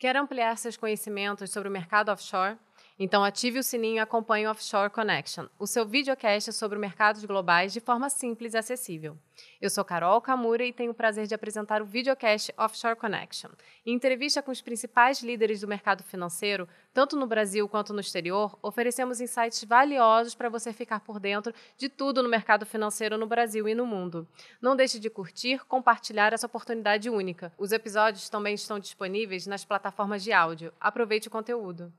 Quer ampliar seus conhecimentos sobre o mercado offshore? Então ative o sininho e acompanhe o Offshore Connection, o seu videocast sobre mercados globais de forma simples e acessível. Eu sou Carol Camura e tenho o prazer de apresentar o videocast Offshore Connection, Em entrevista com os principais líderes do mercado financeiro, tanto no Brasil quanto no exterior. Oferecemos insights valiosos para você ficar por dentro de tudo no mercado financeiro no Brasil e no mundo. Não deixe de curtir, compartilhar essa oportunidade única. Os episódios também estão disponíveis nas plataformas de áudio. Aproveite o conteúdo.